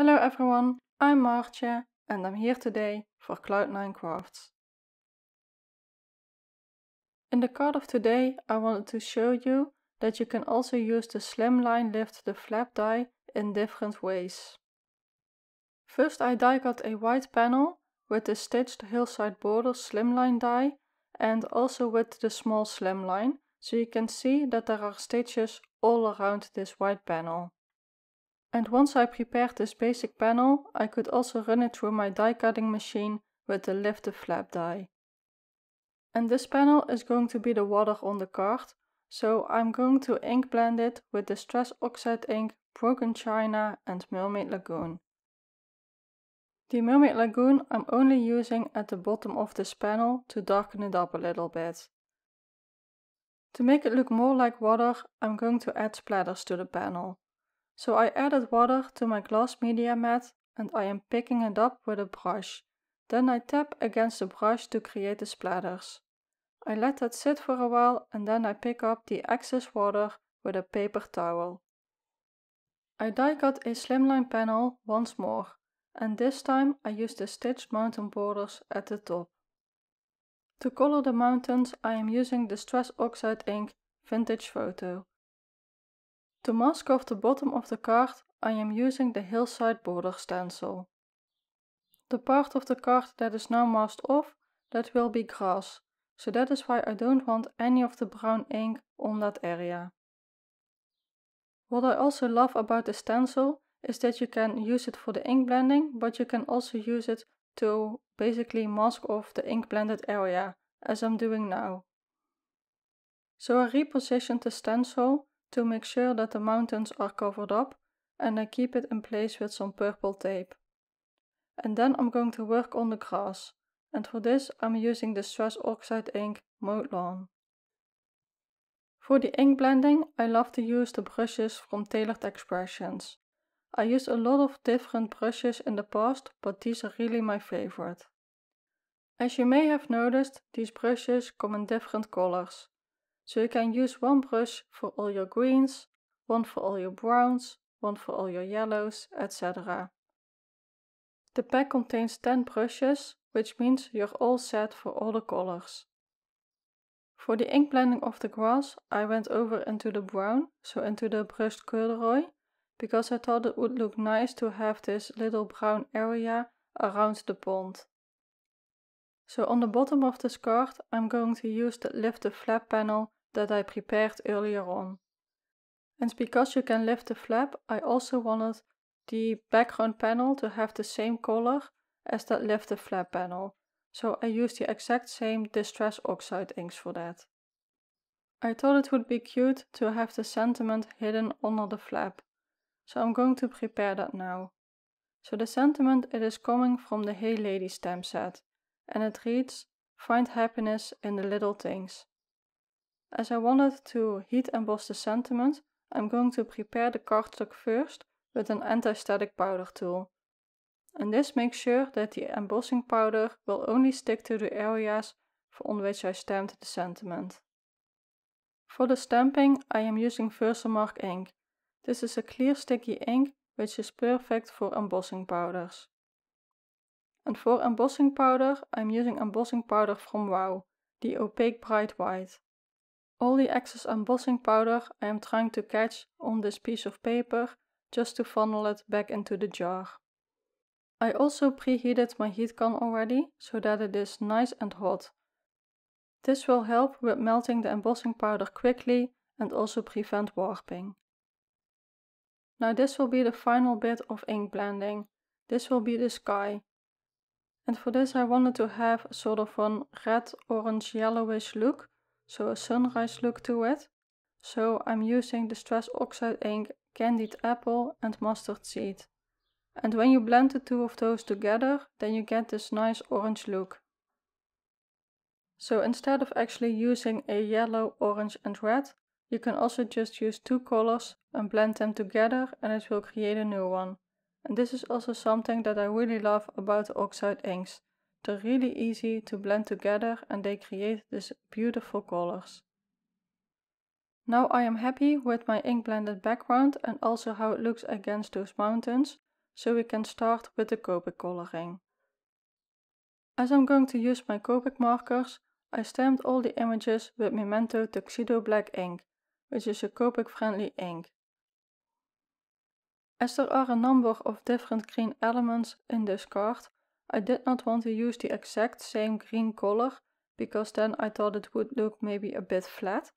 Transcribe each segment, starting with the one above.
Hello everyone, I'm Martje and I'm here today for Cloud9 Crafts. In the card of today I wanted to show you that you can also use the slimline lift the flap die in different ways. First I die cut a white panel with the stitched hillside border slimline die and also with the small slimline, so you can see that there are stitches all around this white panel. And once I prepared this basic panel, I could also run it through my die cutting machine with the lift the flap die. And this panel is going to be the water on the card, so I'm going to ink blend it with Distress Oxide ink, Broken China and Mermaid Lagoon. The Mermaid Lagoon I'm only using at the bottom of this panel to darken it up a little bit. To make it look more like water, I'm going to add splatters to the panel. So I added water to my glass media mat and I am picking it up with a brush. Then I tap against the brush to create the splatters. I let that sit for a while and then I pick up the excess water with a paper towel. I die cut a slimline panel once more and this time I use the stitched mountain borders at the top. To color the mountains I am using the Stress Oxide ink Vintage Photo. To mask off the bottom of the card, I am using the hillside border stencil. The part of the card that is now masked off, that will be grass, so that is why I don't want any of the brown ink on that area. What I also love about the stencil is that you can use it for the ink blending, but you can also use it to basically mask off the ink blended area, as I'm doing now. So I repositioned the stencil to make sure that the mountains are covered up and I keep it in place with some purple tape. And then I'm going to work on the grass and for this I'm using the stress oxide ink Mode Lawn. For the ink blending I love to use the brushes from Tailored Expressions. I used a lot of different brushes in the past but these are really my favorite. As you may have noticed, these brushes come in different colors. So you can use one brush for all your greens, one for all your browns, one for all your yellows, etc. The pack contains 10 brushes, which means you're all set for all the colors. For the ink blending of the grass, I went over into the brown, so into the brushed corduroy, because I thought it would look nice to have this little brown area around the pond. So on the bottom of this card, I'm going to use the lift the flap panel that I prepared earlier on. And because you can lift the flap, I also wanted the background panel to have the same color as that left the flap panel, so I used the exact same Distress Oxide inks for that. I thought it would be cute to have the sentiment hidden under the flap, so I'm going to prepare that now. So the sentiment it is coming from the Hey Lady stamp set, and it reads, Find happiness in the little things. As I wanted to heat emboss the sentiment, I'm going to prepare the cardstock first with an anti-static powder tool. And this makes sure that the embossing powder will only stick to the areas on which I stamped the sentiment. For the stamping, I am using Versamark ink. This is a clear sticky ink which is perfect for embossing powders. And for embossing powder, I'm using embossing powder from WOW, the opaque bright white. All the excess embossing powder I am trying to catch on this piece of paper just to funnel it back into the jar. I also preheated my heat gun already so that it is nice and hot. This will help with melting the embossing powder quickly and also prevent warping. Now this will be the final bit of ink blending. This will be the sky. And for this I wanted to have sort of an red orange yellowish look so a sunrise look to it. So I'm using Distress Oxide ink, candied apple and mustard seed. And when you blend the two of those together, then you get this nice orange look. So instead of actually using a yellow, orange and red, you can also just use two colors and blend them together and it will create a new one. And this is also something that I really love about oxide inks. They're really easy to blend together and they create these beautiful colors. Now I am happy with my ink blended background and also how it looks against those mountains, so we can start with the Copic coloring. As I'm going to use my Copic markers, I stamped all the images with Memento Tuxedo Black ink, which is a Copic friendly ink. As there are a number of different green elements in this card, I did not want to use the exact same green color because then I thought it would look maybe a bit flat.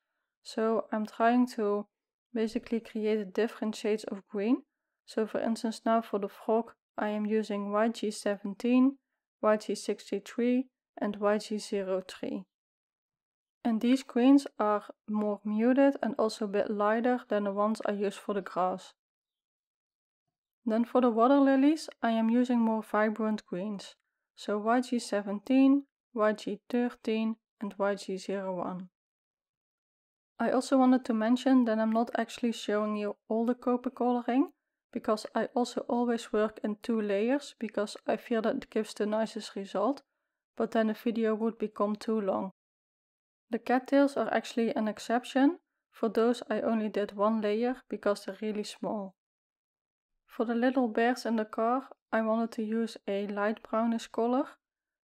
So I'm trying to basically create different shades of green. So for instance now for the frog I am using YG17, YG63 and YG03. And these greens are more muted and also a bit lighter than the ones I use for the grass. Then for the water lilies, I am using more vibrant greens, so YG17, YG13 and YG01. I also wanted to mention that I'm not actually showing you all the copper coloring, because I also always work in two layers, because I feel that gives the nicest result, but then the video would become too long. The cattails are actually an exception, for those I only did one layer because they're really small. For the little bears in the car, I wanted to use a light brownish color,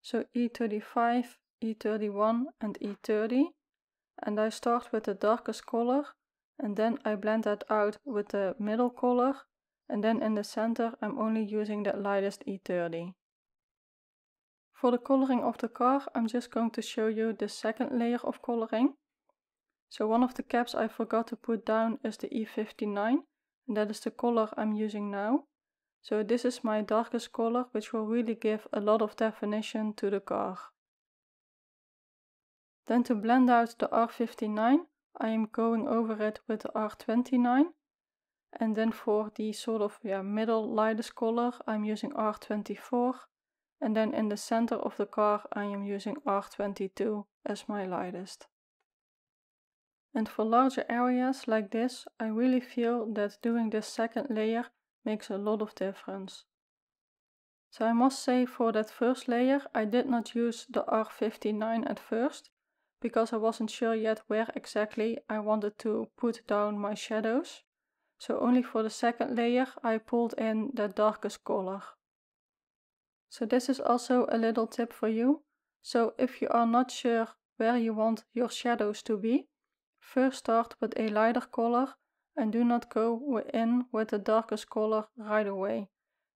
so E35, E31 and E30. And I start with the darkest color, and then I blend that out with the middle color, and then in the center I'm only using that lightest E30. For the coloring of the car, I'm just going to show you the second layer of coloring. So one of the caps I forgot to put down is the E59, and that is the color I'm using now. So this is my darkest color, which will really give a lot of definition to the car. Then to blend out the R59, I am going over it with the R29. And then for the sort of yeah, middle lightest color, I'm using R24. And then in the center of the car, I am using R22 as my lightest. And for larger areas like this, I really feel that doing this second layer makes a lot of difference. So I must say for that first layer, I did not use the R59 at first, because I wasn't sure yet where exactly I wanted to put down my shadows. So only for the second layer, I pulled in the darkest color. So this is also a little tip for you. So if you are not sure where you want your shadows to be, First start with a lighter color and do not go in with the darkest color right away,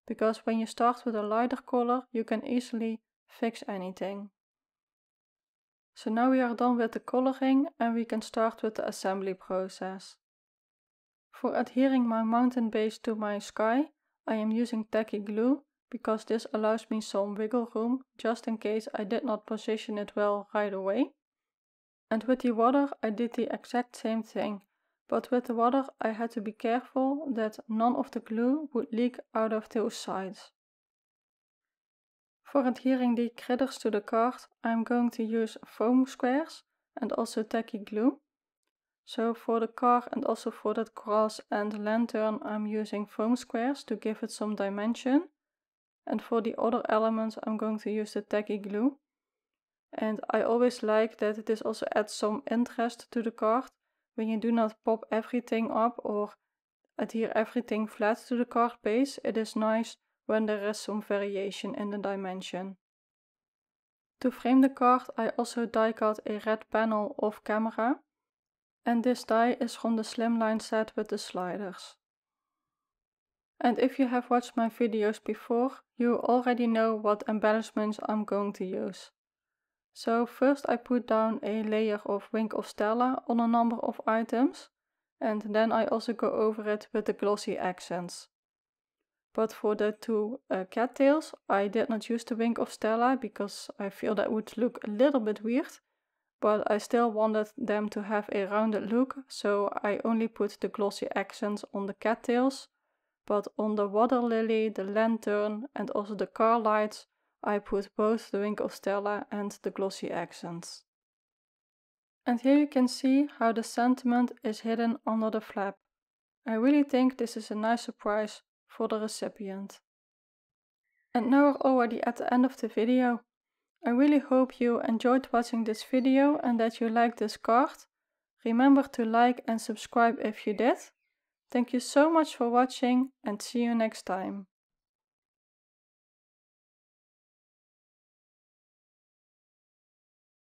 because when you start with a lighter color, you can easily fix anything. So now we are done with the coloring and we can start with the assembly process. For adhering my mountain base to my sky, I am using tacky glue because this allows me some wiggle room just in case I did not position it well right away. And with the water, I did the exact same thing. But with the water, I had to be careful that none of the glue would leak out of those sides. For adhering the critters to the card, I'm going to use foam squares and also tacky glue. So for the car and also for that grass and lantern, I'm using foam squares to give it some dimension. And for the other elements, I'm going to use the tacky glue and I always like that this also adds some interest to the card. When you do not pop everything up or adhere everything flat to the card base, it is nice when there is some variation in the dimension. To frame the card, I also die cut a red panel off camera. And this die is from the slimline set with the sliders. And if you have watched my videos before, you already know what embellishments I'm going to use. So first I put down a layer of Wink of Stella on a number of items and then I also go over it with the glossy accents. But for the two uh, cattails I did not use the Wink of Stella because I feel that would look a little bit weird but I still wanted them to have a rounded look so I only put the glossy accents on the cattails but on the water lily, the lantern and also the car lights I put both the Wrinkle Stella and the Glossy accents. And here you can see how the sentiment is hidden under the flap. I really think this is a nice surprise for the recipient. And now we're already at the end of the video. I really hope you enjoyed watching this video and that you liked this card. Remember to like and subscribe if you did. Thank you so much for watching and see you next time.